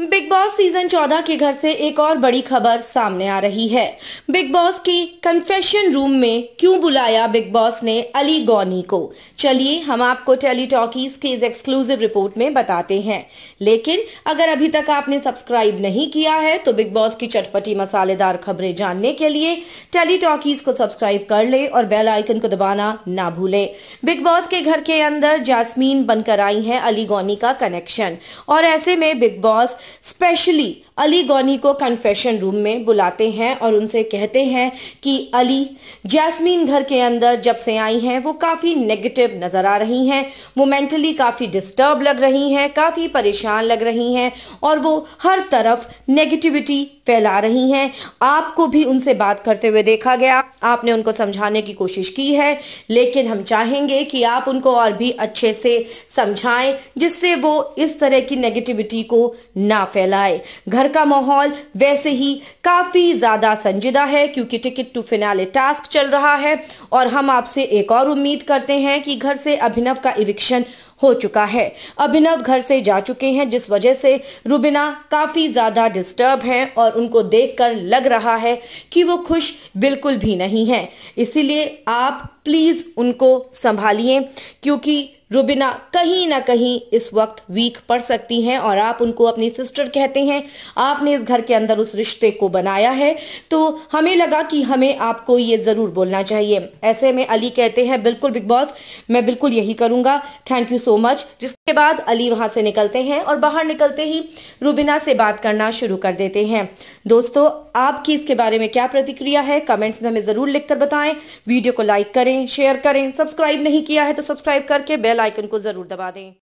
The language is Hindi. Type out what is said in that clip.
बिग बॉस सीजन 14 के घर से एक और बड़ी खबर सामने आ रही है बिग बॉस की कन्फेशन रूम में क्यों बुलाया बिग बॉस ने अली गौनी को चलिए हम आपको टेलीटॉकीज के इस एक्सक्लूसिव रिपोर्ट में बताते हैं लेकिन अगर अभी तक आपने सब्सक्राइब नहीं किया है तो बिग बॉस की चटपटी मसालेदार खबरें जानने के लिए टेलीटॉकीज को सब्सक्राइब कर ले और बेल आइकन को दबाना ना भूले बिग बॉस के घर के अंदर जासमीन बनकर आई है अली गौनी का कनेक्शन और ऐसे में Bigg Boss specially Aly Goni को कन्फेशन रूम में बुलाते हैं और उनसे कहते हैं कि अली जैस्मीन घर के अंदर जब से आई हैं वो काफ़ी नेगेटिव नज़र आ रही हैं वो मेंटली काफ़ी डिस्टर्ब लग रही हैं काफ़ी परेशान लग रही हैं और वो हर तरफ नेगेटिविटी फैला रही हैं आपको भी उनसे बात करते हुए देखा गया आपने उनको समझाने की कोशिश की है लेकिन हम चाहेंगे कि आप उनको और भी अच्छे से समझाएं जिससे वो इस तरह की नेगेटिविटी को ना फैलाए घर का माहौल वैसे ही काफी ज्यादा संजीदा है क्योंकि टिकट टू फिनाले टास्क चल रहा है और हम आपसे एक और उम्मीद करते हैं कि घर से अभिनव का इविक्शन हो चुका है अभिनव घर से जा चुके हैं जिस वजह से रुबिना काफी ज्यादा डिस्टर्ब हैं और उनको देखकर लग रहा है कि वो खुश बिल्कुल भी नहीं है इसीलिए आप प्लीज उनको संभालिए क्योंकि रुबिना कहीं ना कहीं इस वक्त वीक पड़ सकती हैं और आप उनको अपनी सिस्टर कहते हैं आपने इस घर के अंदर उस रिश्ते को बनाया है तो हमें लगा कि हमें आपको ये ज़रूर बोलना चाहिए ऐसे में अली कहते हैं बिल्कुल बिग बॉस मैं बिल्कुल यही करूँगा थैंक यू सो मच जिस के बाद अली वहां से निकलते हैं और बाहर निकलते ही रूबिना से बात करना शुरू कर देते हैं दोस्तों आपकी इसके बारे में क्या प्रतिक्रिया है कमेंट्स में हमें ज़रूर लिखकर बताएं वीडियो को लाइक करें शेयर करें सब्सक्राइब नहीं किया है तो सब्सक्राइब करके बेल आइकन को ज़रूर दबा दें